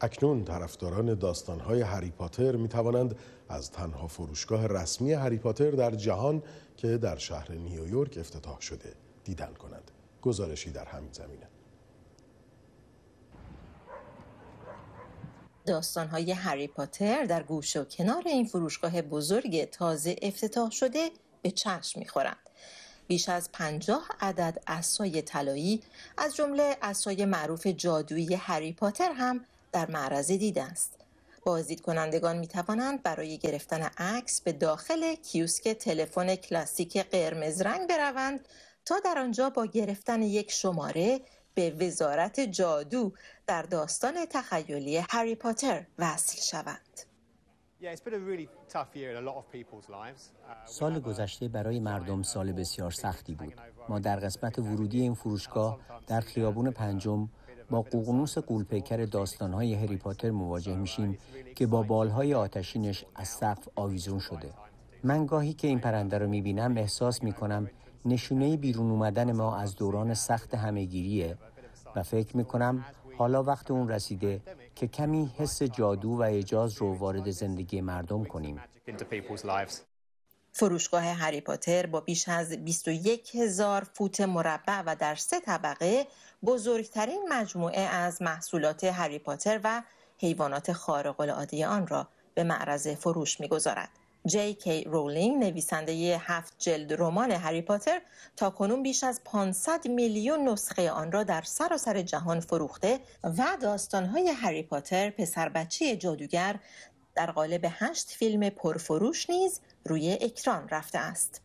اکنون طرفداران داستانهای هری پاتر می توانند از تنها فروشگاه رسمی هری پاتر در جهان که در شهر نیویورک افتتاح شده دیدن کنند. گزارشی در همین زمینه. داستانهای هری پاتر در گوش و کنار این فروشگاه بزرگ تازه افتتاح شده به چشم میخورند. بیش از پنجاه عدد اسای طلایی از جمله اسای معروف جادویی هری پاتر هم در معرض دید است. بازدید کنندگان می توانند برای گرفتن عکس به داخل کیوسک تلفن کلاسیک قرمز رنگ بروند تا در آنجا با گرفتن یک شماره به وزارت جادو در داستان تخیلی هری پاتر وصل شوند. Uh, uh, سال گذشته برای مردم سال بسیار سختی بود. ما در قسمت ورودی این فروشگاه در خیابون پنجم با قوقنوس قولپیکر داستانهای هری پاتر مواجه میشیم که با بالهای آتشینش از سقف آویزون شده من گاهی که این پرنده رو میبینم احساس میکنم نشونه بیرون اومدن ما از دوران سخت همهگیریه و فکر میکنم حالا وقت اون رسیده که کمی حس جادو و اجاز رو وارد زندگی مردم کنیم. فروشگاه هری پاتر با بیش از 21 هزار فوت مربع و در سه طبقه بزرگترین مجموعه از محصولات هری پاتر و حیوانات خارق العاده آن را به معرض فروش میگذارد. جی کی رولینگ نویسنده هفت جلد رمان هری پاتر تا کنون بیش از 500 میلیون نسخه آن را در سراسر جهان فروخته و داستانهای هری پاتر پسر بچه جادوگر در قالب هشت فیلم پرفروش نیز روی اکران رفته است.